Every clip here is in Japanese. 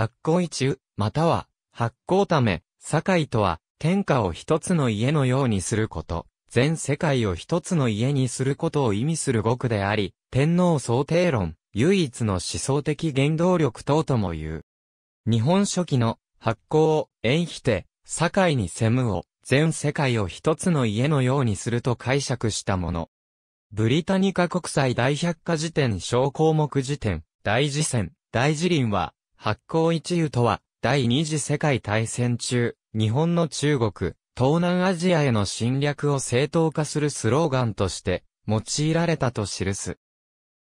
発行一中、または、発行ため、堺とは、天下を一つの家のようにすること、全世界を一つの家にすることを意味する語句であり、天皇想定論、唯一の思想的原動力等とも言う。日本書紀の発行を、縁否て、堺にせむを、全世界を一つの家のようにすると解釈したもの。ブリタニカ国際大百科事典小項目辞典、大辞典、大辞林は、発行一油とは、第二次世界大戦中、日本の中国、東南アジアへの侵略を正当化するスローガンとして、用いられたと記す。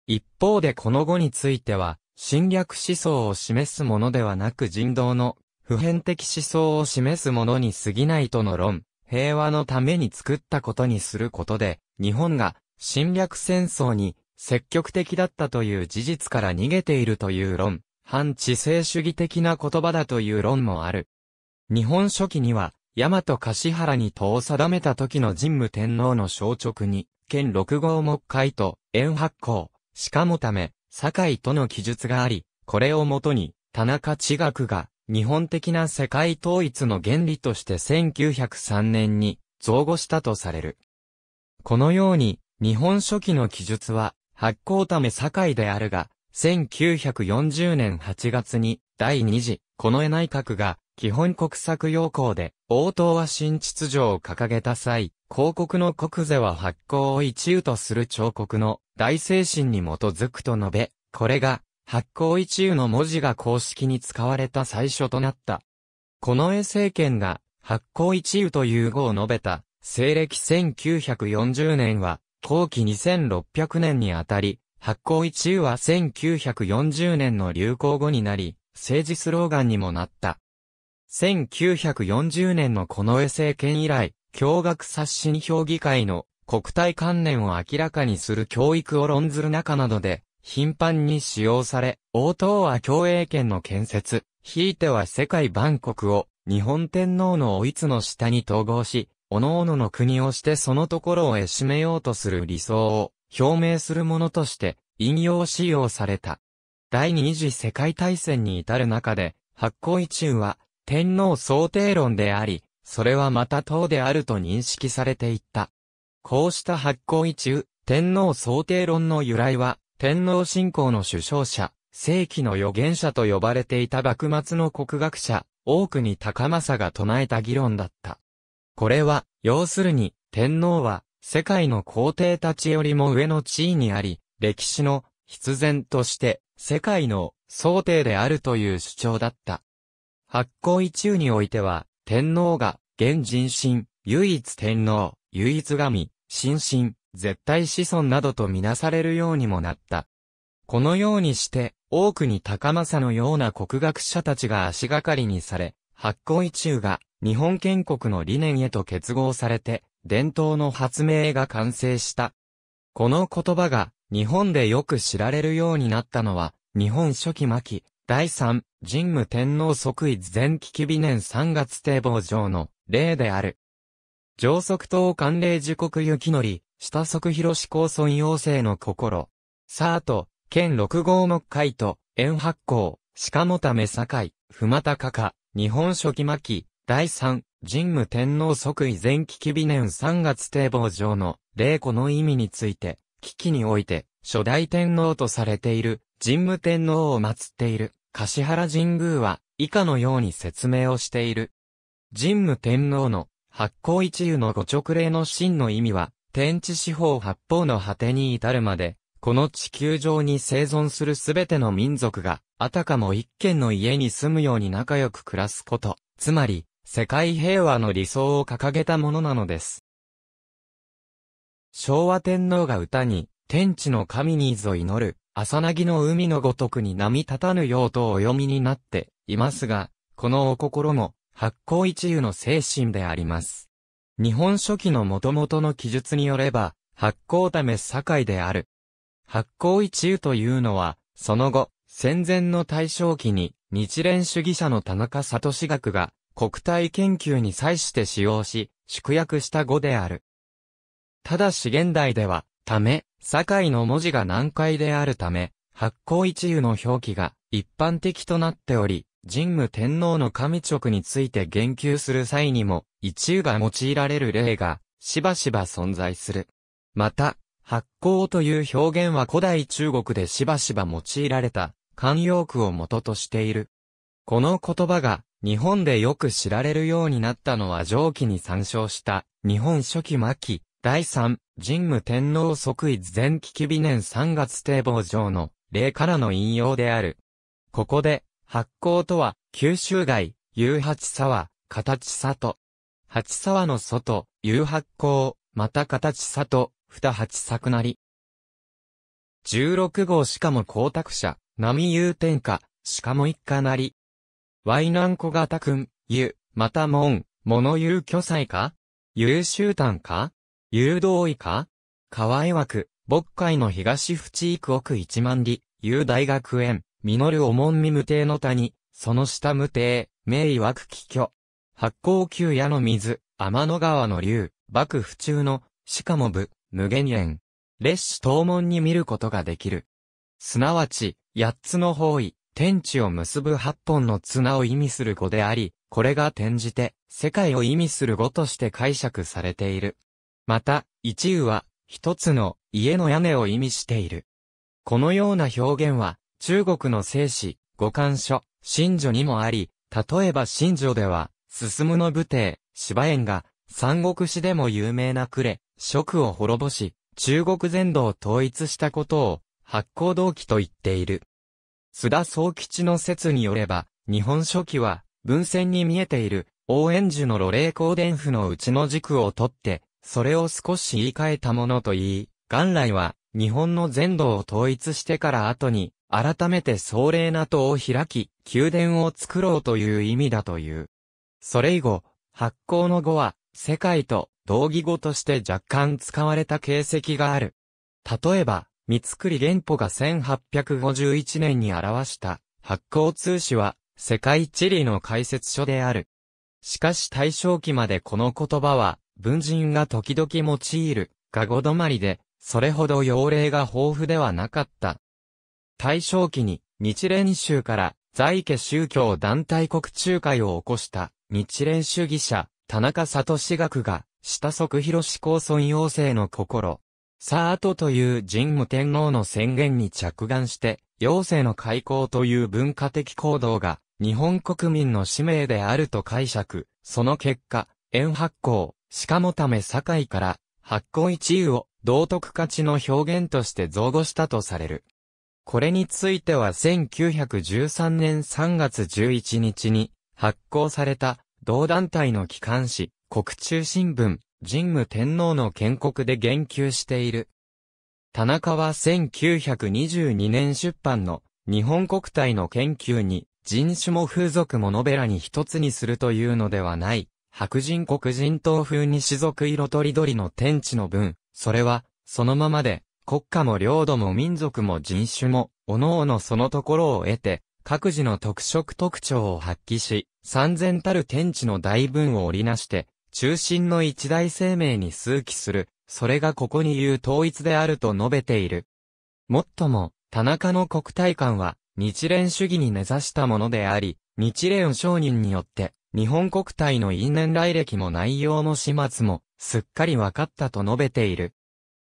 一方でこの語については、侵略思想を示すものではなく人道の普遍的思想を示すものに過ぎないとの論、平和のために作ったことにすることで、日本が侵略戦争に積極的だったという事実から逃げているという論、反知性主義的な言葉だという論もある。日本書紀には、大和柏原に戸を定めた時の神武天皇の消直に、県六号木会と、縁八行、しかもため、堺との記述があり、これをもとに、田中智学が、日本的な世界統一の原理として1903年に、造語したとされる。このように、日本書紀の記述は、発行ため堺であるが、1940年8月に第2次近絵内閣が基本国策要項で応答は新秩序を掲げた際、広告の国税は発行を一憂とする彫刻の大精神に基づくと述べ、これが発行一憂の文字が公式に使われた最初となった。近絵政権が発行一憂という語を述べた西暦1940年は後期2600年にあたり、発行一遊は1940年の流行語になり、政治スローガンにもなった。1940年の近衛政権以来、教学刷新評議会の国体観念を明らかにする教育を論ずる中などで、頻繁に使用され、応答は共栄圏の建設、ひいては世界万国を、日本天皇のおいつの下に統合し、各々の国をしてそのところをえしめようとする理想を、表明するものとして引用使用された。第二次世界大戦に至る中で、発行一中は天皇想定論であり、それはまた党であると認識されていった。こうした発行一中、天皇想定論の由来は、天皇信仰の首相者、世紀の預言者と呼ばれていた幕末の国学者、多くに高政が唱えた議論だった。これは、要するに、天皇は、世界の皇帝たちよりも上の地位にあり、歴史の必然として世界の想定であるという主張だった。発行一中においては、天皇が、現人心、唯一天皇、唯一神、心身、絶対子孫などとみなされるようにもなった。このようにして、多くに高政のような国学者たちが足がかりにされ、発行一中が日本建国の理念へと結合されて、伝統の発明が完成した。この言葉が日本でよく知られるようになったのは、日本初期末期、第三、神武天皇即位前期記美年3月堤防上の例である。上足東寒令時刻雪則、下足広志高村要請の心。さあと、県六号木海と、円八甲、鹿もため境、不またかか、日本初期末期、第三、神武天皇即位前期紀美年3月堤防上の霊庫の意味について、危機において、初代天皇とされている、神武天皇を祀っている、柏原神宮は、以下のように説明をしている。神武天皇の、八甲一遊のご直霊の真の意味は、天地四方八方の果てに至るまで、この地球上に生存するすべての民族が、あたかも一軒の家に住むように仲良く暮らすこと、つまり、世界平和の理想を掲げたものなのです。昭和天皇が歌に、天地の神にぞ祈る、朝なぎの海のごとくに波立たぬようとお読みになっていますが、このお心も、発行一遊の精神であります。日本初期の元々の記述によれば、発行ため堺である。発行一遊というのは、その後、戦前の大正期に、日蓮主義者の田中聡学が、国体研究に際して使用し、縮約した語である。ただし現代では、ため、堺の文字が難解であるため、発行一遊の表記が一般的となっており、神武天皇の神直について言及する際にも、一遊が用いられる例が、しばしば存在する。また、発行という表現は古代中国でしばしば用いられた、慣用句を元としている。この言葉が、日本でよく知られるようになったのは上記に参照した、日本初期末期、第3、神武天皇即位前期記美年3月堤防上の例からの引用である。ここで、発行とは、九州外、夕八沢、形里。八沢の外、夕発行、また形里、二八作なり。16号しかも光沢者、波有天下、しかも一家なり。ワイ淮南小型君、ユ、また門、物有巨祭か優秀丹か誘導医か河合枠、牧海の東淵行く奥一万里、有大学園、実るお門み無定の谷、その下無定、名曰く気居。発酵球矢の水、天の川の竜、幕府中の、しかも部、無限園。列種東門に見ることができる。すなわち、八つの方位、天地を結ぶ八本の綱を意味する語であり、これが転じて、世界を意味する語として解釈されている。また、一羽は、一つの家の屋根を意味している。このような表現は、中国の聖史、五漢書、神女にもあり、例えば神女では、進むの武帝、芝園が、三国史でも有名な呉、蜀を滅ぼし、中国全土を統一したことを、発行動機と言っている。須田総吉の説によれば、日本書紀は、文線に見えている、応援樹の露霊光伝符のうちの軸を取って、それを少し言い換えたものと言い、元来は、日本の全土を統一してから後に、改めて壮麗な塔を開き、宮殿を作ろうという意味だという。それ以後、発行の語は、世界と同義語として若干使われた形跡がある。例えば、三つ栗連邦が1851年に表した発行通史は世界地理の解説書である。しかし大正期までこの言葉は文人が時々用いる画語止まりで、それほど用例が豊富ではなかった。大正期に日蓮宗から在家宗教団体国中会を起こした日蓮主義者田中聡学が下即広志公村要請の心サートという神武天皇の宣言に着眼して、妖精の開口という文化的行動が、日本国民の使命であると解釈、その結果、円発行、しかもため堺から、発行一位を道徳価値の表現として造語したとされる。これについては1913年3月11日に発行された同団体の機関紙国中新聞神武天皇の建国で言及している。田中は1922年出版の日本国体の研究に人種も風俗もノベラに一つにするというのではない。白人黒人等風に種族色とりどりの天地の分、それは、そのままで、国家も領土も民族も人種も、各々そのところを得て、各自の特色特徴を発揮し、三千たる天地の大分を織りなして、中心の一大生命に数奇する、それがここに言う統一であると述べている。もっとも、田中の国体観は、日蓮主義に根ざしたものであり、日蓮商人によって、日本国体の因縁来歴も内容も始末も、すっかり分かったと述べている。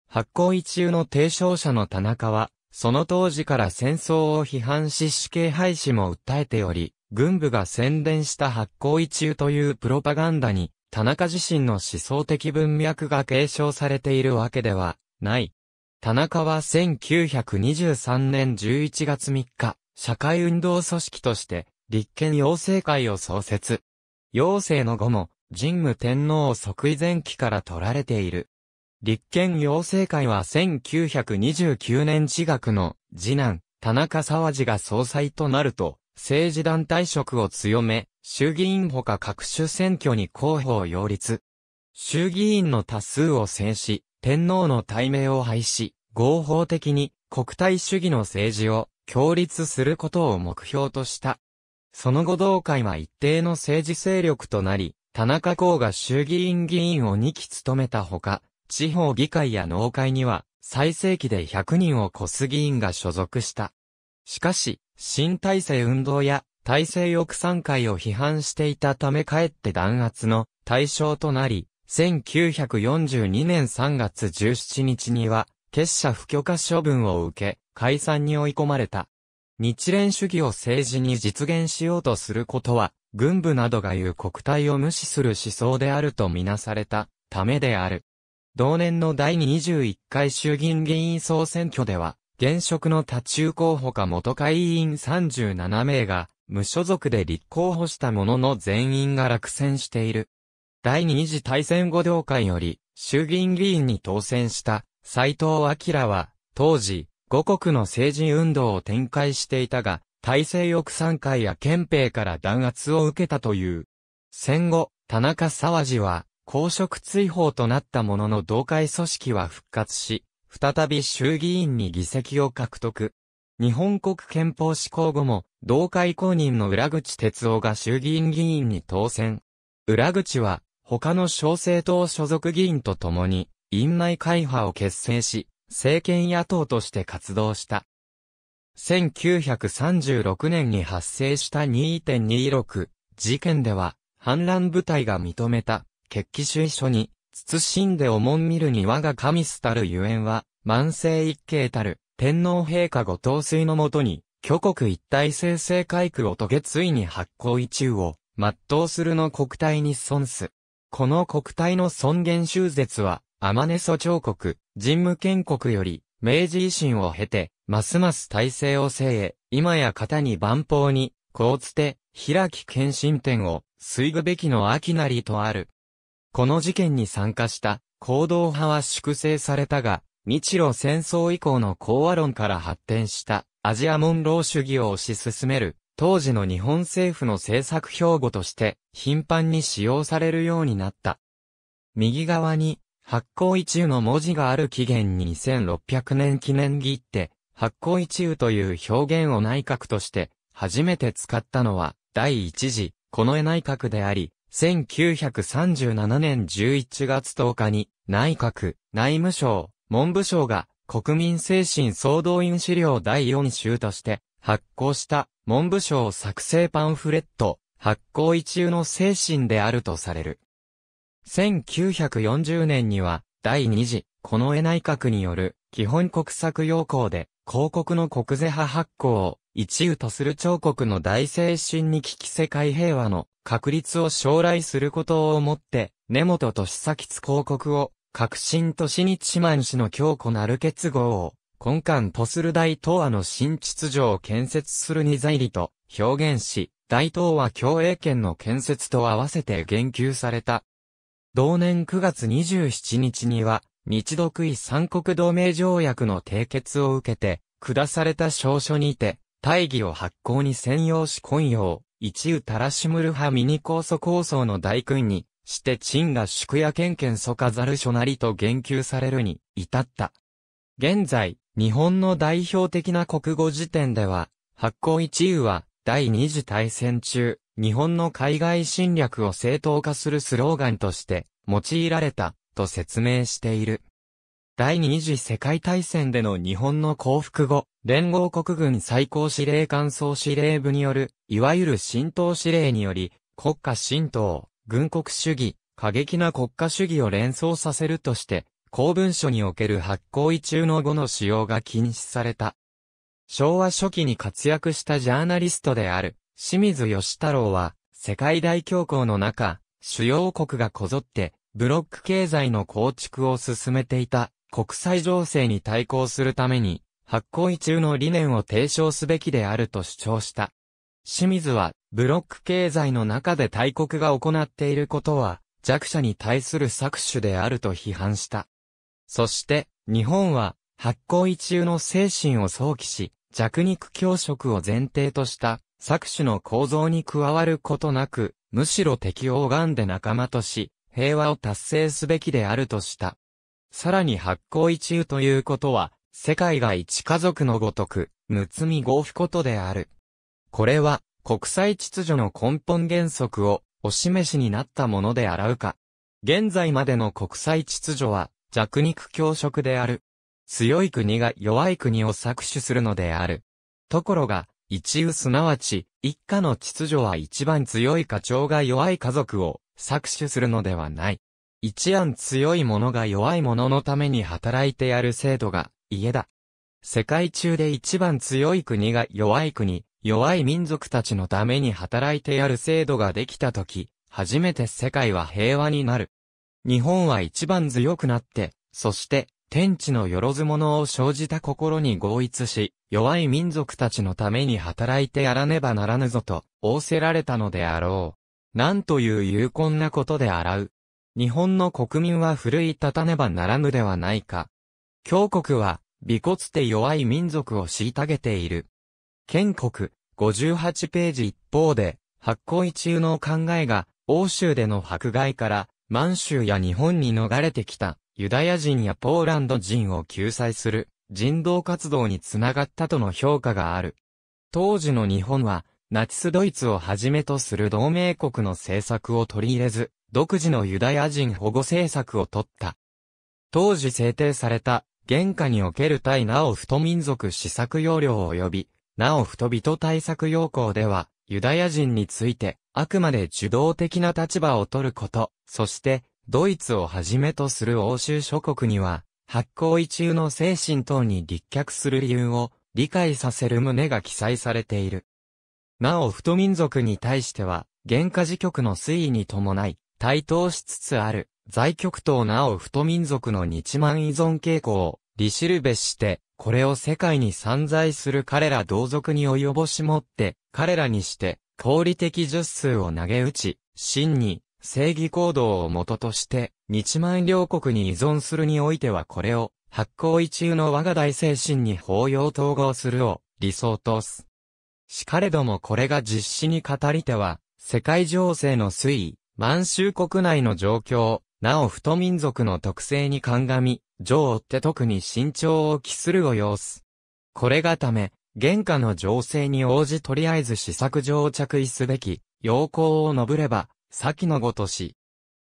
発行一中の提唱者の田中は、その当時から戦争を批判し死刑廃止も訴えており、軍部が宣伝した発行一中というプロパガンダに、田中自身の思想的文脈が継承されているわけではない。田中は1923年11月3日、社会運動組織として、立憲養成会を創設。養成の後も、神武天皇を即位前期から取られている。立憲養成会は1929年地学の次男、田中沢治が総裁となると、政治団体色を強め、衆議院ほか各種選挙に候補を擁立。衆議院の多数を制し、天皇の対面を廃止、合法的に国体主義の政治を強立することを目標とした。その後同会は一定の政治勢力となり、田中公が衆議院議員を2期務めたほか、地方議会や農会には、最盛期で100人を超す議員が所属した。しかし、新体制運動や体制翼賛会を批判していたためかえって弾圧の対象となり、1942年3月17日には、結社不許可処分を受け、解散に追い込まれた。日蓮主義を政治に実現しようとすることは、軍部などが言う国体を無視する思想であるとみなされたためである。同年の第21回衆議院議員総選挙では、現職の他中候補か元会員37名が、無所属で立候補したものの全員が落選している。第二次大戦後同会より、衆議院議員に当選した、斎藤明は、当時、五国の政治運動を展開していたが、大政翼参会や憲兵から弾圧を受けたという。戦後、田中沢治は、公職追放となったものの同会組織は復活し、再び衆議院に議席を獲得。日本国憲法施行後も、同会公認の裏口哲夫が衆議院議員に当選。裏口は、他の小政党所属議員と共に、院内会派を結成し、政権野党として活動した。1936年に発生した2.26事件では、反乱部隊が認めた、決起主意書に、謹んで重ん見るに我が神すたるゆえんは、万世一系たる、天皇陛下ご統帥のもとに、挙国一体生成改革を遂げついに発行一中を、全うするの国体に損す。この国体の尊厳修絶は、天根祖長国、神武建国より、明治維新を経て、ますます体制を制え、今や型に万法に、こうつて、開き献身点を、水ぐべきの秋なりとある。この事件に参加した、行動派は粛清されたが、日露戦争以降の講和論から発展した、アジアモンロー主義を推し進める、当時の日本政府の政策標語として、頻繁に使用されるようになった。右側に、発行一憂の文字がある期限2600年記念切て発行一憂という表現を内閣として、初めて使ったのは、第一次、近衛内閣であり、1937年11月10日に、内閣、内務省、文部省が、国民精神総動員資料第4集として、発行した、文部省作成パンフレット、発行一中の精神であるとされる。1940年には、第2次、この絵内閣による、基本国策要項で、広告の国税派発行を、一憂とする彫刻の大精神に聞き世界平和の確立を将来することを思って、根本と久吉広告を、革新と新日満氏の強固なる結合を、根幹とする大東亜の新秩序を建設するに在理と表現し、大東亜共栄圏の建設と合わせて言及された。同年9月27日には、日独位三国同盟条約の締結を受けて、下された証書にて、大義を発行に専用し今用、一宇たらしむる派ミニ酵素構想の大君に、して陳が宿屋県県祖飾る書なりと言及されるに至った。現在、日本の代表的な国語辞典では、発行一羽は、第二次大戦中、日本の海外侵略を正当化するスローガンとして、用いられた、と説明している。第二次世界大戦での日本の降伏後、連合国軍最高司令官総司令部による、いわゆる浸透司令により、国家浸透、軍国主義、過激な国家主義を連想させるとして、公文書における発行位中の語の使用が禁止された。昭和初期に活躍したジャーナリストである、清水義太郎は、世界大恐慌の中、主要国がこぞって、ブロック経済の構築を進めていた国際情勢に対抗するために、発行位中の理念を提唱すべきであると主張した。清水は、ブロック経済の中で大国が行っていることは、弱者に対する搾取であると批判した。そして、日本は、発行位中の精神を想起し、弱肉強食を前提とした、搾取の構造に加わることなく、むしろ敵を拝んで仲間とし、平和を達成すべきであるとした。さらに発行一宇ということは、世界が一家族のごとく、つみ合ふことである。これは、国際秩序の根本原則を、お示しになったものであらうか。現在までの国際秩序は、弱肉強食である。強い国が弱い国を搾取するのである。ところが、一宇、すなわち、一家の秩序は一番強い家長が弱い家族を搾取するのではない。一案強い者が弱い者のために働いてやる制度が、家だ。世界中で一番強い国が弱い国、弱い民族たちのために働いてやる制度ができたとき、初めて世界は平和になる。日本は一番強くなって、そして、天地のよろずものを生じた心に合一し、弱い民族たちのために働いてやらねばならぬぞと、仰せられたのであろう。なんという有根なことであらう。日本の国民は奮い立たねばならぬではないか。強国は、微骨て弱い民族を虐げている。建国、58ページ一方で、発行一中の考えが、欧州での迫害から、満州や日本に逃れてきた、ユダヤ人やポーランド人を救済する、人道活動につながったとの評価がある。当時の日本は、ナチスドイツをはじめとする同盟国の政策を取り入れず、独自のユダヤ人保護政策を取った。当時制定された、原価における対なお太民族施策要領及び、なお太人対策要項では、ユダヤ人について、あくまで受動的な立場を取ること、そして、ドイツをはじめとする欧州諸国には、発行一中の精神等に立脚する理由を理解させる旨が記載されている。なお不都民族に対しては、原価自局の推移に伴い、台頭しつつある、在極等。なお不都民族の日満依存傾向を、利しるべして、これを世界に散在する彼ら同族に及ぼしもって、彼らにして、合理的術数を投げ打ち、真に、正義行動を元として、日満両国に依存するにおいてはこれを、発行一中の我が大精神に包容統合するを、理想とす。しかれどもこれが実施に語り手は、世界情勢の推移、満州国内の状況、なお太民族の特性に鑑み、情をって特に慎重を期するを要す。これがため、現下の情勢に応じとりあえず試作上着意すべき、要項を述べれば、先のごとし。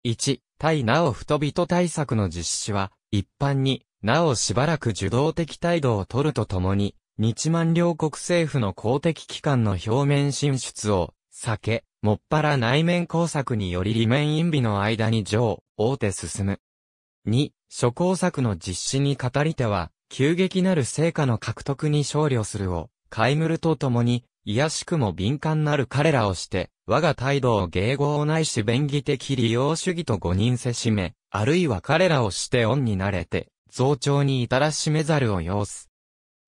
1、対なお太人対策の実施は、一般に、なおしばらく受動的態度をとるとともに、日満両国政府の公的機関の表面進出を避け、もっぱら内面工作により利面陰備の間に上、大手進む。2、諸工作の実施に語り手は、急激なる成果の獲得に勝をするを、買いむるとともに、癒しくも敏感なる彼らをして、我が態度を迎合ないし便宜的利用主義と誤認せしめ、あるいは彼らをして恩になれて、増長に至らしめざるを要す。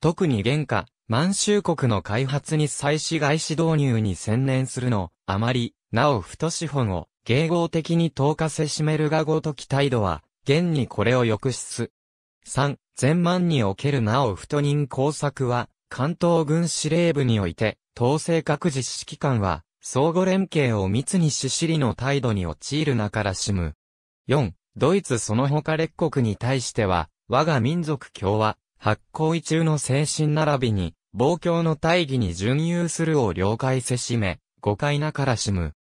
特に現下、満州国の開発に際し外資導入に専念するの、あまり、なお太資本を、迎合的に投下せしめるがごとき態度は、現にこれを抑出。3、全万におけるなお太人工作は、関東軍司令部において、統制各自指揮官は、相互連携を密にししりの態度に陥るなからしむ。4、ドイツその他列国に対しては、我が民族共和、発行位中の精神並びに、望郷の大義に準有するを了解せしめ、誤解なからしむ。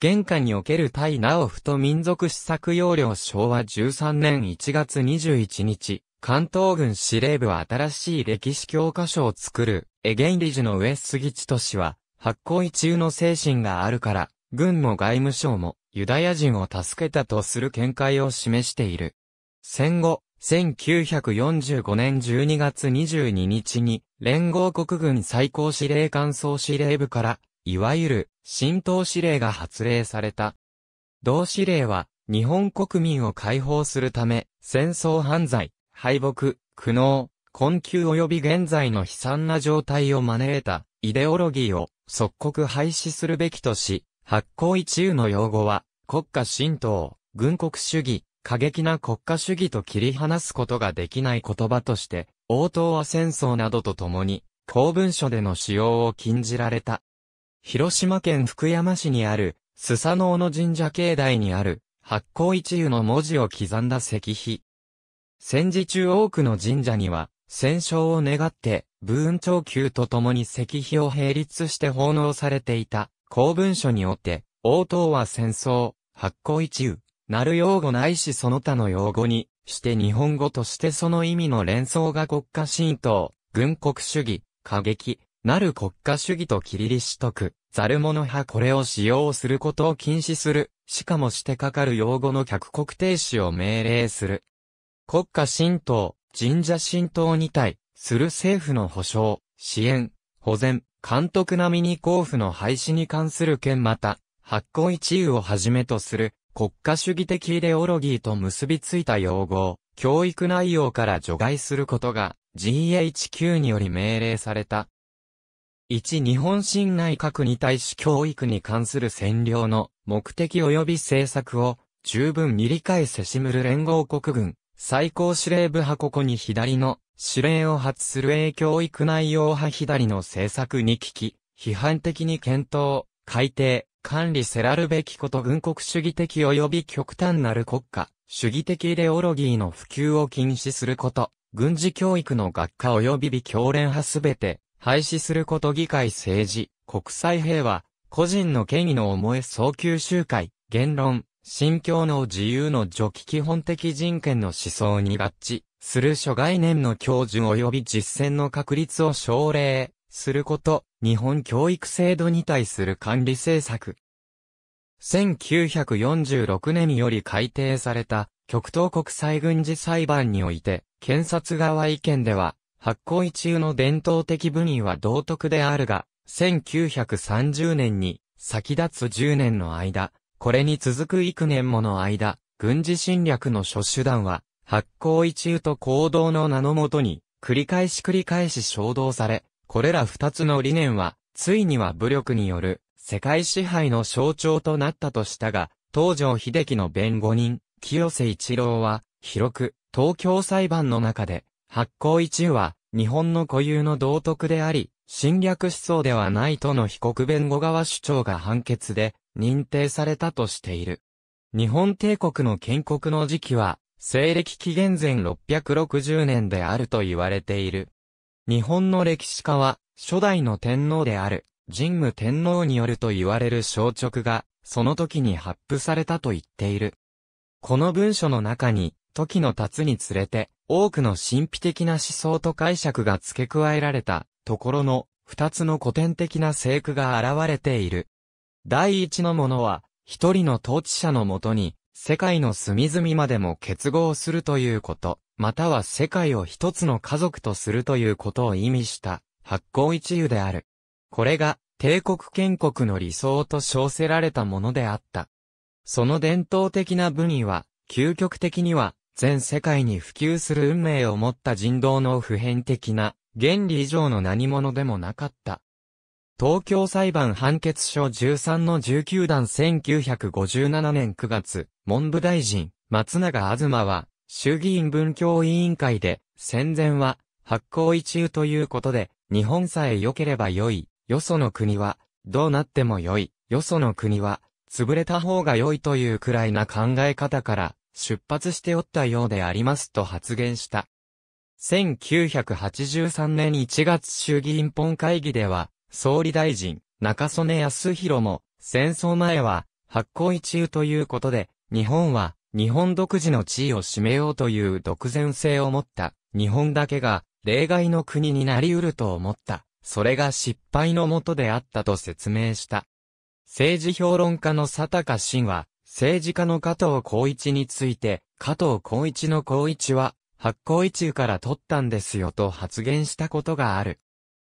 現下における対ナオフと民族施策要領昭和13年1月21日、関東軍司令部は新しい歴史教科書を作る、エゲン理事の上杉千歳は、発行位中の精神があるから、軍も外務省も、ユダヤ人を助けたとする見解を示している。戦後、1945年12月22日に、連合国軍最高司令官総司令部から、いわゆる、新党司令が発令された。同司令は、日本国民を解放するため、戦争犯罪、敗北、苦悩、困窮及び現在の悲惨な状態を招いた、イデオロギーを、即刻廃止するべきとし、発行一憂の用語は、国家神道、軍国主義、過激な国家主義と切り離すことができない言葉として、応答は戦争などとともに、公文書での使用を禁じられた。広島県福山市にある、スサノオの神社境内にある、発甲一湯の文字を刻んだ石碑。戦時中多くの神社には、戦勝を願って、武運長級と共に石碑を並立して奉納されていた、公文書によって、応答は戦争、発甲一湯。なる用語ないしその他の用語に、して日本語としてその意味の連想が国家神道、軍国主義、過激、なる国家主義と離しとく、得、ざる者派これを使用することを禁止する、しかもしてかかる用語の客国停止を命令する。国家神道、神社神道に対、する政府の保障、支援、保全、監督並みに交付の廃止に関する件また、発行一憂をはじめとする国家主義的イデオロギーと結びついた用語、教育内容から除外することが GHQ により命令された。1日本新内閣に対し教育に関する占領の目的及び政策を十分に理解せしむる連合国軍最高司令部派ここに左の司令を発する影教育内容派左の政策に聞き批判的に検討、改定、管理せらるべきこと軍国主義的及び極端なる国家、主義的イデオロギーの普及を禁止すること、軍事教育の学科及び教連派すべて、廃止すること議会政治、国際平和、個人の権威の思え早急集会、言論、信教の自由の除去基本的人権の思想に合致する諸概念の教授及び実践の確立を奨励。すること、日本教育制度に対する管理政策。1946年より改定された、極東国際軍事裁判において、検察側意見では、発行一中の伝統的部位は道徳であるが、1930年に、先立つ10年の間、これに続く幾年もの間、軍事侵略の諸手段は、発行一中と行動の名のもとに、繰り返し繰り返し衝動され、これら二つの理念は、ついには武力による世界支配の象徴となったとしたが、東条秀樹の弁護人、清瀬一郎は、広く、東京裁判の中で、発行一位は、日本の固有の道徳であり、侵略思想ではないとの被告弁護側主張が判決で、認定されたとしている。日本帝国の建国の時期は、西暦紀元前660年であると言われている。日本の歴史家は、初代の天皇である、神武天皇によると言われる小直が、その時に発布されたと言っている。この文書の中に、時の経つにつれて、多くの神秘的な思想と解釈が付け加えられた、ところの、二つの古典的な聖句が現れている。第一のものは、一人の統治者のもとに、世界の隅々までも結合するということ、または世界を一つの家族とするということを意味した発行一遊である。これが帝国建国の理想と称せられたものであった。その伝統的な文意は、究極的には全世界に普及する運命を持った人道の普遍的な原理以上の何者でもなかった。東京裁判判決書13の19段1957年9月、文部大臣、松永東は、衆議院文教委員会で、戦前は、発行一中ということで、日本さえ良ければ良い、よその国は、どうなっても良い、よその国は、潰れた方が良いというくらいな考え方から、出発しておったようでありますと発言した。1983年1月衆議院本会議では、総理大臣、中曽根康弘も、戦争前は、発行一中ということで、日本は、日本独自の地位を占めようという独善性を持った、日本だけが、例外の国になり得ると思った。それが失敗のもとであったと説明した。政治評論家の佐高慎は、政治家の加藤光一について、加藤光一の光一は、発行一中から取ったんですよと発言したことがある。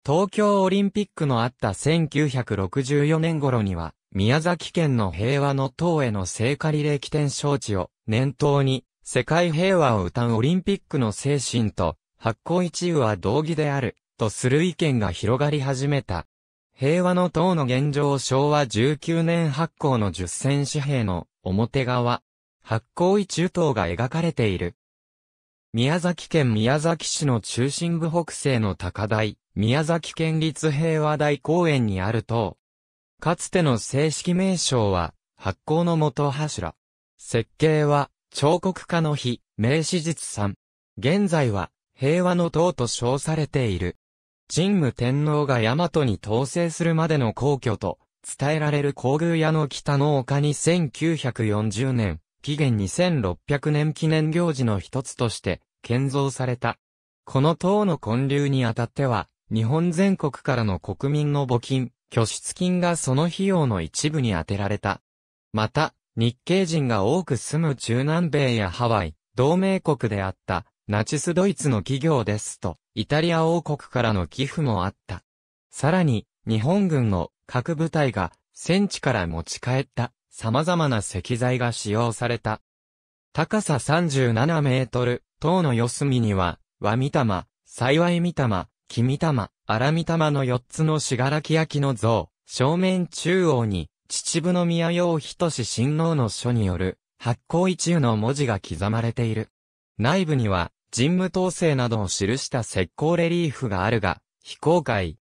東京オリンピックのあった1964年頃には、宮崎県の平和の塔への聖火リレー起点招致を念頭に、世界平和を歌うオリンピックの精神と、発行一部は同義である、とする意見が広がり始めた。平和の塔の現状昭和19年発行の10戦紙幣の表側、発行一中等が描かれている。宮崎県宮崎市の中心部北西の高台、宮崎県立平和大公園にある塔。かつての正式名称は、発行の元柱。設計は、彫刻家の日、明史実さん。現在は、平和の塔と称されている。神武天皇が大和に統制するまでの皇居と、伝えられる皇宮屋の北の丘に1940年、紀元2600年記念行事の一つとして、建造された。この塔の建立にあたっては、日本全国からの国民の募金、拠出金がその費用の一部に充てられた。また、日系人が多く住む中南米やハワイ、同盟国であった、ナチスドイツの企業ですと、イタリア王国からの寄付もあった。さらに、日本軍の各部隊が戦地から持ち帰った様々な石材が使用された。高さ37メートル、塔の四隅には、和御霊、幸い御霊、君玉、荒見玉の四つの信楽焼の像、正面中央に、秩父宮用人志親王の書による、発行一油の文字が刻まれている。内部には、人務統制などを記した石膏レリーフがあるが、非公開。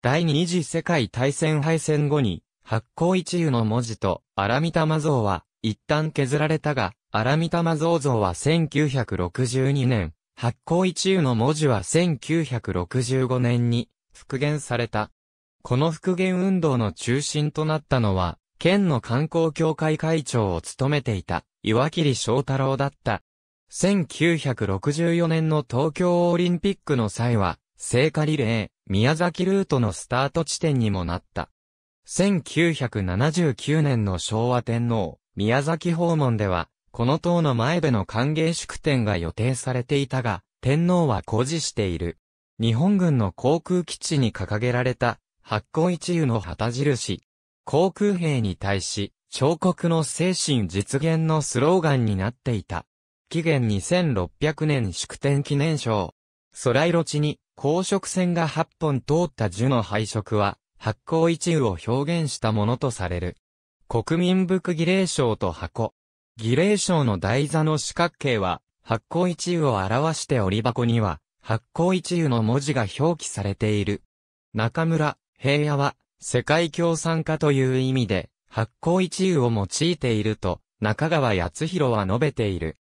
第二次世界大戦敗戦後に、発行一油の文字と、荒見玉像は、一旦削られたが、荒見玉像像は1962年、発行一油の文字は1965年に復元された。この復元運動の中心となったのは、県の観光協会会長を務めていた岩切翔太郎だった。1964年の東京オリンピックの際は、聖火リレー、宮崎ルートのスタート地点にもなった。1979年の昭和天皇、宮崎訪問では、この塔の前での歓迎祝典が予定されていたが、天皇は誇示している。日本軍の航空基地に掲げられた、発行一湯の旗印。航空兵に対し、彫刻の精神実現のスローガンになっていた。紀元2600年祝典記念賞。空色地に、公職船が8本通った樹の配色は、発行一湯を表現したものとされる。国民部儀礼賞と箱。儀礼賞の台座の四角形は、発行一遊を表して折り箱には、発行一遊の文字が表記されている。中村、平野は、世界共産化という意味で、発行一遊を用いていると、中川康弘は述べている。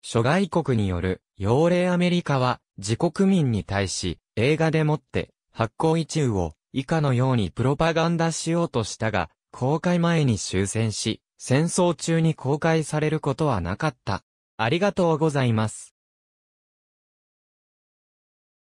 諸外国による、要霊アメリカは、自国民に対し、映画でもって、発行一遊を、以下のようにプロパガンダしようとしたが、公開前に終戦し、戦争中に公開されることはなかった。ありがとうございます。